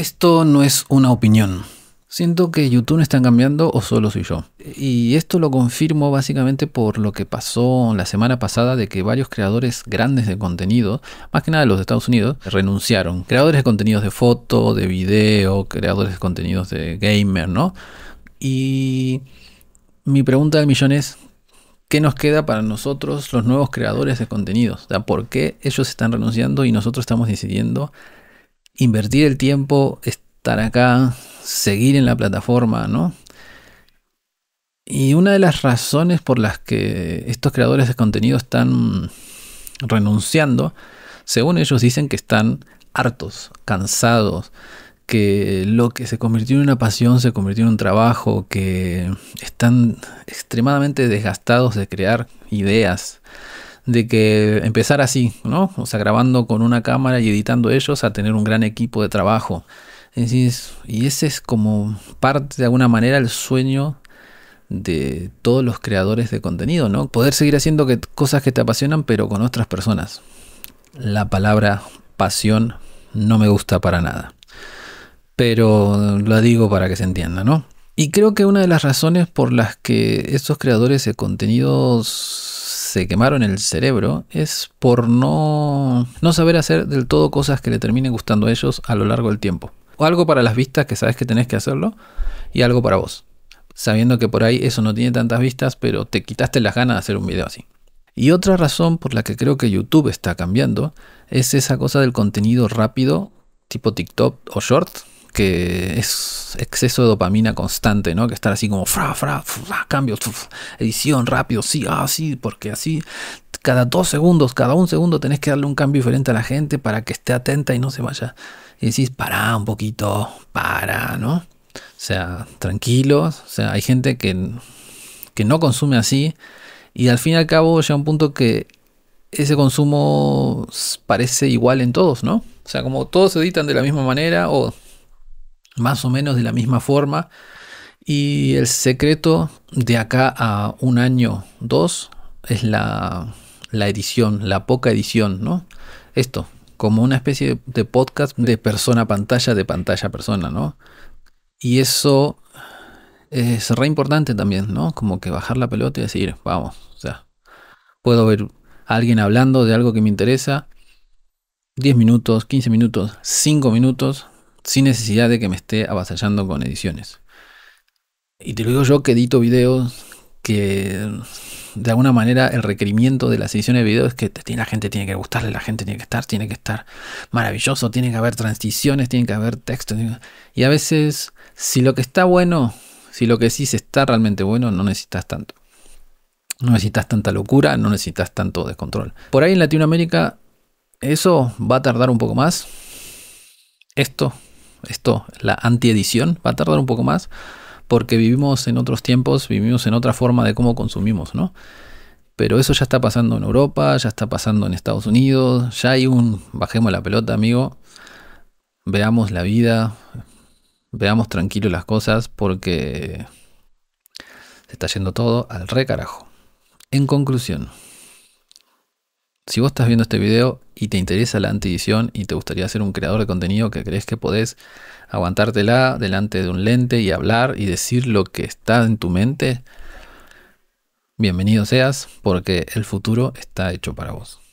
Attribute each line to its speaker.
Speaker 1: Esto no es una opinión. Siento que YouTube están cambiando o solo soy yo. Y esto lo confirmo básicamente por lo que pasó la semana pasada de que varios creadores grandes de contenido, más que nada los de Estados Unidos, renunciaron. Creadores de contenidos de foto, de video, creadores de contenidos de gamer, ¿no? Y mi pregunta del millón es, ¿qué nos queda para nosotros los nuevos creadores de contenidos? O sea, ¿por qué ellos están renunciando y nosotros estamos decidiendo invertir el tiempo, estar acá, seguir en la plataforma, ¿no? Y una de las razones por las que estos creadores de contenido están renunciando, según ellos dicen que están hartos, cansados, que lo que se convirtió en una pasión se convirtió en un trabajo, que están extremadamente desgastados de crear ideas, de que empezar así, ¿no? O sea, grabando con una cámara y editando ellos a tener un gran equipo de trabajo. y ese es como parte de alguna manera el sueño de todos los creadores de contenido, ¿no? Poder seguir haciendo cosas que te apasionan, pero con otras personas. La palabra pasión no me gusta para nada. Pero lo digo para que se entienda, ¿no? Y creo que una de las razones por las que estos creadores de contenidos se quemaron el cerebro es por no, no saber hacer del todo cosas que le terminen gustando a ellos a lo largo del tiempo. O algo para las vistas que sabes que tenés que hacerlo y algo para vos. Sabiendo que por ahí eso no tiene tantas vistas, pero te quitaste las ganas de hacer un video así. Y otra razón por la que creo que YouTube está cambiando es esa cosa del contenido rápido, tipo TikTok o Short, que es exceso de dopamina constante, ¿no? Que estar así como fra, fra, fra cambios, edición rápido, sí, ah, sí, porque así cada dos segundos, cada un segundo tenés que darle un cambio diferente a la gente para que esté atenta y no se vaya. Y decís, para un poquito, para, ¿no? O sea, tranquilos, o sea, hay gente que, que no consume así y al fin y al cabo llega un punto que ese consumo parece igual en todos, ¿no? O sea, como todos se editan de la misma manera o más o menos de la misma forma. Y el secreto de acá a un año, dos, es la, edición, la poca edición, ¿no? Esto, como una especie de podcast de persona a pantalla, de pantalla a persona, ¿no? Y eso es re importante también, ¿no? Como que bajar la pelota y decir, vamos, o sea, puedo ver a alguien hablando de algo que me interesa, 10 minutos, 15 minutos, 5 minutos, sin necesidad de que me esté avasallando con ediciones. Y te lo digo yo que edito videos, que de alguna manera el requerimiento de las ediciones de videos es que la gente tiene que gustarle, la gente tiene que estar, tiene que estar maravilloso, tiene que haber transiciones, tiene que haber texto. Y a veces, si lo que está bueno, si lo que sí se está realmente bueno, no necesitas tanto. No necesitas tanta locura, no necesitas tanto descontrol. Por ahí en Latinoamérica eso va a tardar un poco más. Esto esto, la antiedición, va a tardar un poco más porque vivimos en otros tiempos, vivimos en otra forma de cómo consumimos, ¿no? Pero eso ya está pasando en Europa, ya está pasando en Estados Unidos, ya hay un bajemos la pelota, amigo, veamos la vida, veamos tranquilo las cosas porque se está yendo todo al re carajo. En conclusión, si vos estás viendo este video y te interesa la antedición y te gustaría ser un creador de contenido que crees que podés aguantártela delante de un lente y hablar y decir lo que está en tu mente, bienvenido seas porque el futuro está hecho para vos.